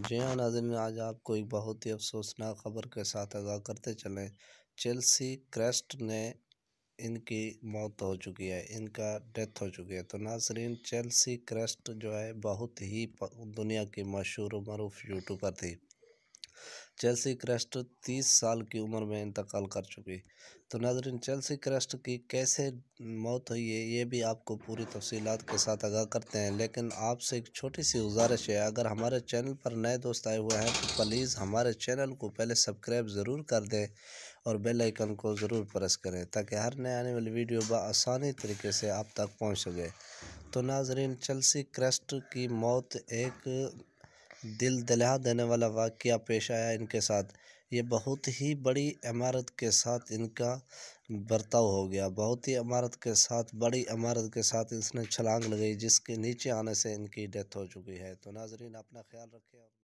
जी हाँ नाजन आज आपको एक बहुत ही अफसोसनाक खबर के साथ आगा करते चलें चेल्सी क्रेस्ट ने इनकी मौत हो चुकी है इनका डेथ हो चुकी है तो नाजरीन चेल्सी क्रेस्ट जो है बहुत ही दुनिया की मशहूर मरूफ यूट्यूबर थी चेल्सी क्रस्ट तीस साल की उम्र में इंतकाल कर चुकी तो नाजरीन चेल्सी क्रस्ट की कैसे मौत हुई है ये भी आपको पूरी तफसीत के साथ आगाह करते हैं लेकिन आपसे एक छोटी सी गुजारिश है अगर हमारे चैनल पर नए दोस्त आए हुए हैं तो प्लीज़ हमारे चैनल को पहले सब्सक्राइब ज़रूर कर दें और बेल आइकन को ज़रूर प्रेस करें ताकि हर नए आने वाली वीडियो बसानी तरीके से आप तक पहुँच सके तो नाजरीन चेल्सी क्रस्ट की मौत एक दिल दिला देने वाला वाक़ पेश आया इनके साथ ये बहुत ही बड़ी इमारत के साथ इनका बर्ताव हो गया बहुत ही इमारत के साथ बड़ी इमारत के साथ इसने छलांग लगाई जिसके नीचे आने से इनकी डेथ हो चुकी है तो नाजरीन अपना ख्याल रखें